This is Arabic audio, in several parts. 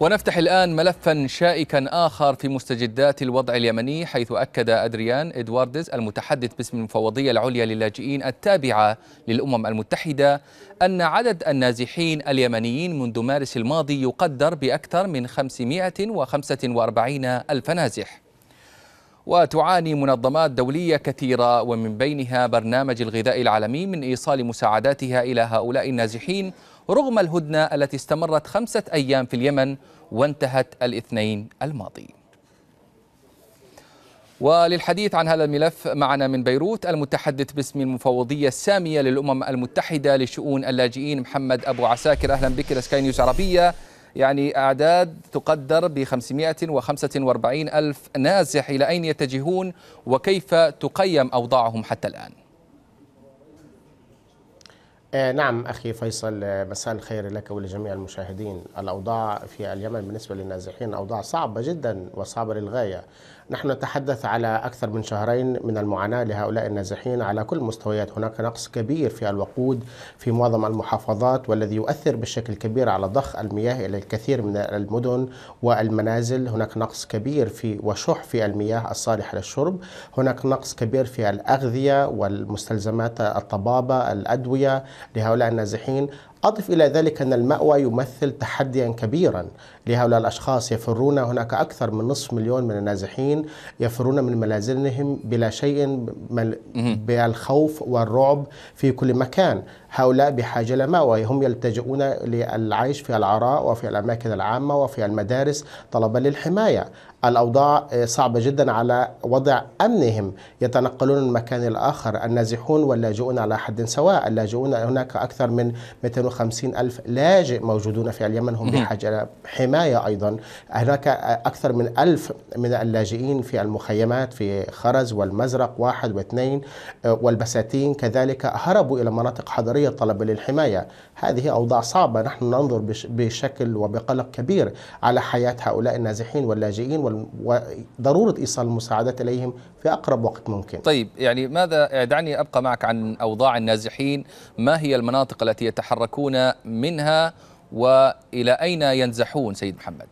ونفتح الآن ملفا شائكا آخر في مستجدات الوضع اليمني حيث أكد أدريان إدواردز المتحدث باسم المفوضية العليا للاجئين التابعة للأمم المتحدة أن عدد النازحين اليمنيين منذ مارس الماضي يقدر بأكثر من 545 ألف نازح وتعاني منظمات دولية كثيرة ومن بينها برنامج الغذاء العالمي من إيصال مساعداتها إلى هؤلاء النازحين رغم الهدنة التي استمرت خمسة أيام في اليمن وانتهت الاثنين الماضي وللحديث عن هذا الملف معنا من بيروت المتحدث باسم المفوضية السامية للأمم المتحدة لشؤون اللاجئين محمد أبو عساكر أهلا بك سكاي نيوز عربية يعني أعداد تقدر ب 545 ألف نازح إلى أين يتجهون وكيف تقيم أوضاعهم حتى الآن؟ آه نعم أخي فيصل آه، مساء الخير لك ولجميع المشاهدين الأوضاع في اليمن بالنسبة للنازحين أوضاع صعبة جدا وصعبة للغاية نحن نتحدث على أكثر من شهرين من المعاناة لهؤلاء النازحين على كل المستويات هناك نقص كبير في الوقود في معظم المحافظات والذي يؤثر بشكل كبير على ضخ المياه إلى الكثير من المدن والمنازل هناك نقص كبير في وشح في المياه الصالحة للشرب هناك نقص كبير في الأغذية والمستلزمات الطبابة الأدوية لهؤلاء النازحين أضف إلى ذلك أن المأوى يمثل تحديا كبيرا لهؤلاء الأشخاص يفرون هناك أكثر من نصف مليون من النازحين يفرون من منازلهم بلا شيء بالخوف والرعب في كل مكان هؤلاء بحاجة إلى مأوى هم يلتجئون للعيش في العراء وفي الأماكن العامة وفي المدارس طلبا للحماية الأوضاع آه، صعبة جدا على وضع أمنهم يتنقلون من مكان الآخر النازحون واللاجئون على حد سواء اللاجئون هناك أكثر من 250 ألف لاجئ موجودون في اليمن هم بحاجة إلى حماية أيضا هناك آه، أكثر من ألف من اللاجئين في المخيمات في خرز والمزرق واحد واثنين آه، والبساتين كذلك هربوا إلى مناطق حضرية طلبا للحماية هذه أوضاع صعبة نحن ننظر بشكل وبقلق كبير على حياة هؤلاء النازحين واللاجئين وضرورة إيصال المساعدات إليهم في أقرب وقت ممكن طيب يعني ماذا دعني أبقى معك عن أوضاع النازحين ما هي المناطق التي يتحركون منها وإلى أين ينزحون سيد محمد؟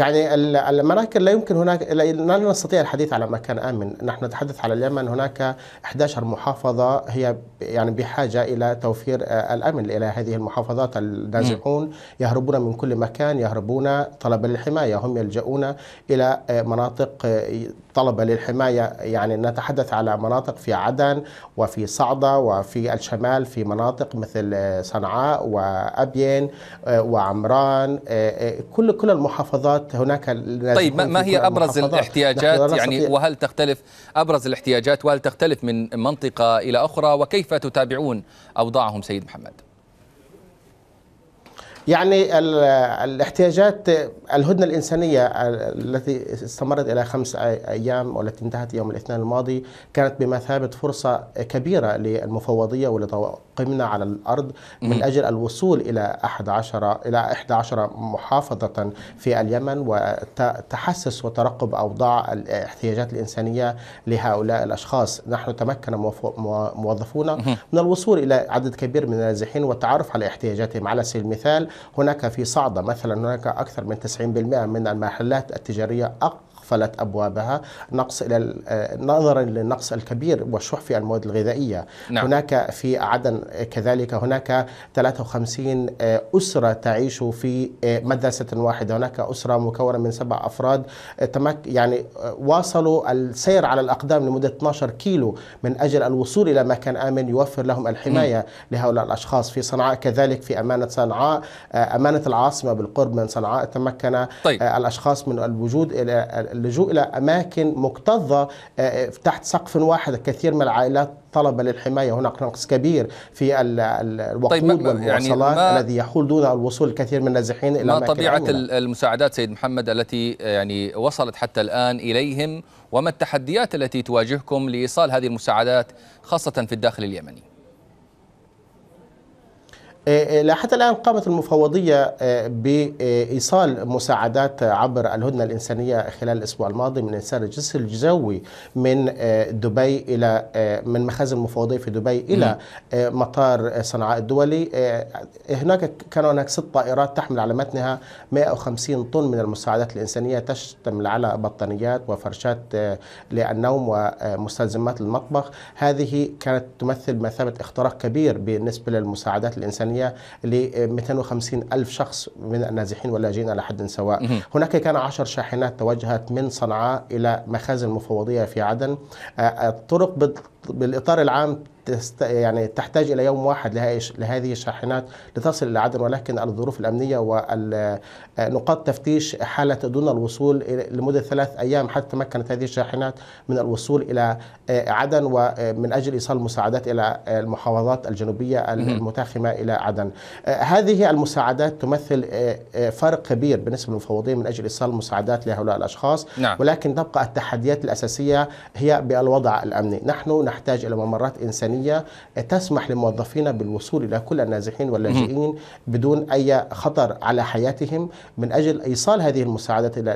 يعني الاماكن لا يمكن هناك لا نستطيع الحديث على مكان امن، نحن نتحدث على اليمن هناك 11 محافظه هي يعني بحاجه الى توفير آه، الامن الى هذه المحافظات النازحون يهربون من كل مكان يهربون طلبا للحمايه هم يلجؤون الى آه، مناطق آه، طلبة للحماية يعني نتحدث على مناطق في عدن وفي صعدة وفي الشمال في مناطق مثل آه، صنعاء وأبين آه، وعمران آه، كل كل المحافظات هناك طيب ما هي أبرز الاحتياجات يعني وهل تختلف أبرز الاحتياجات وهل تختلف من منطقة إلى أخرى وكيف تتابعون أوضاعهم سيد محمد؟ يعني الاحتياجات الهدنة الإنسانية التي استمرت إلى خمس أيام والتي انتهت يوم الاثنين الماضي كانت بمثابة فرصة كبيرة للمفوضية ولطواقمنا على الأرض من أجل الوصول إلى 11 إلى 11 محافظة في اليمن وتحسس وترقب أوضاع الاحتياجات الإنسانية لهؤلاء الأشخاص نحن تمكن موظفونا من الوصول إلى عدد كبير من النازحين والتعرف على احتياجاتهم على سبيل المثال هناك في صعدة مثلا هناك أكثر من 90% من المحلات التجارية قفلت أبوابها نقص إلى آه، نظرا للنقص الكبير والشح في المواد الغذائية نعم. هناك في عدن آه، كذلك هناك 53 آه، أسرة تعيش في مدرسة واحدة هناك أسرة مكونة من سبع أفراد تمك يعني واصلوا السير على الأقدام لمدة 12 كيلو من أجل الوصول إلى مكان آمن يوفر لهم الحماية م. لهؤلاء الأشخاص في صنعاء كذلك في أمانة صنعاء أمانة العاصمة بالقرب من صنعاء تمكن طيب. الأشخاص من الوجود إلى اللجوء إلى أماكن مكتظة آه، آه، تحت سقف واحد كثير من العائلات طلب للحماية هناك نقص كبير في الوقود طيب والمواصلات يعني الذي يحول دون الوصول الكثير من النازحين إلى ما طبيعة عمنا. المساعدات سيد محمد التي آه، يعني وصلت حتى الآن إليهم وما التحديات التي تواجهكم لإيصال هذه المساعدات خاصة في الداخل اليمني إيه، إيه، حتى الآن قامت المفوضية إيه، بإيصال مساعدات عبر الهدنة الإنسانية خلال الأسبوع الماضي من إنسان الجسر الجوي من دبي إلى من مخازن المفوضية في دبي إلى مطار صنعاء الدولي هناك كان هناك ست طائرات تحمل على متنها 150 طن من المساعدات الإنسانية تشتمل على بطانيات وفرشات للنوم ومستلزمات المطبخ هذه كانت تمثل مثابة اختراق كبير بالنسبة للمساعدات الإنسانية الإنسانية ل 250 ألف شخص من النازحين واللاجئين على حد سواء هناك كان 10 شاحنات توجهت من صنعاء إلى مخازن المفوضية في عدن آه، الطرق بالإطار العام يعني تحتاج إلى يوم واحد لهذه الشاحنات لتصل إلى عدن ولكن الظروف الأمنية ونقاط آه، تفتيش حالت دون الوصول لمدة ثلاث أيام حتى تمكنت هذه الشاحنات من الوصول إلى آه، عدن ومن آه، أجل إيصال المساعدات إلى المحافظات الجنوبية المتاخمة إلى عدن هذه المساعدات تمثل فارق كبير بالنسبة للمفوضين من أجل إيصال المساعدات لهؤلاء الأشخاص نعم. ولكن تبقى التحديات الأساسية هي بالوضع الأمني نحن نحتاج إلى ممرات إنسانية الإنسانيه تسمح لموظفينا بالوصول إلى كل النازحين واللاجئين بدون أي خطر على حياتهم من أجل إيصال هذه المساعدات إلى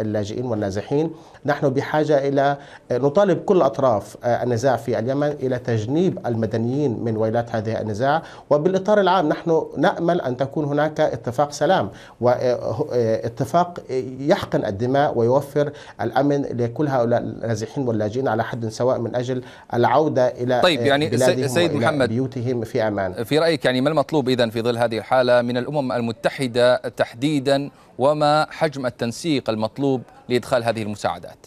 اللاجئين والنازحين نحن بحاجة إلى نطالب كل أطراف آه، النزاع في اليمن إلى تجنيب المدنيين من ويلات هذه النزاع وبالإطار العام نحن نأمل أن تكون هناك اتفاق سلام واتفاق آه، آه، يحقن الدماء ويوفر الأمن لكل هؤلاء النازحين واللاجئين على حد سواء من أجل العودة إلى طيب يعني يعني سيد محمد بيوتهم في أمان في رأيك يعني ما المطلوب إذا في ظل هذه الحالة من الأمم المتحدة تحديدا وما حجم التنسيق المطلوب لإدخال هذه المساعدات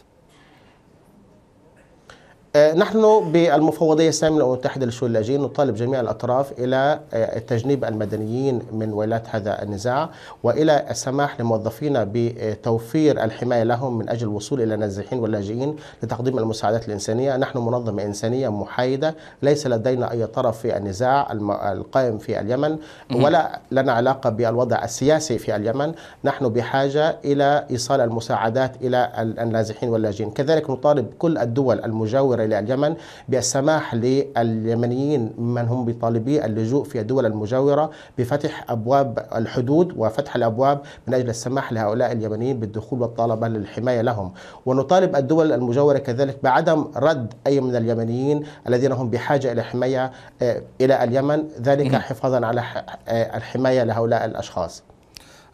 آه، نحن بالمفوضية السامية للأمم المتحدة للشؤون اللاجئين نطالب جميع الأطراف إلى آه، تجنيب المدنيين من ويلات هذا النزاع وإلى السماح لموظفينا بتوفير الحماية لهم من أجل الوصول إلى النازحين واللاجئين لتقديم المساعدات الإنسانية نحن منظمة إنسانية محايدة ليس لدينا أي طرف في النزاع القائم في اليمن ولا لنا علاقة بالوضع السياسي في اليمن نحن بحاجة إلى إيصال المساعدات إلى النازحين واللاجئين كذلك نطالب كل الدول المجاورة إلى اليمن بالسماح لليمنيين من هم بطالبي اللجوء في الدول المجاورة بفتح أبواب الحدود وفتح الأبواب من أجل السماح لهؤلاء اليمنيين بالدخول والطالبة للحماية لهم ونطالب الدول المجاورة كذلك بعدم رد أي من اليمنيين الذين هم بحاجة إلى حماية آه، إلى اليمن ذلك نعم. حفاظا على آه، الحماية لهؤلاء الأشخاص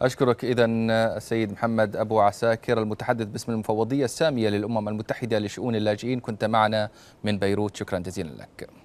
أشكرك إذا السيد محمد أبو عساكر المتحدث باسم المفوضية السامية للأمم المتحدة لشؤون اللاجئين كنت معنا من بيروت شكرا جزيلا لك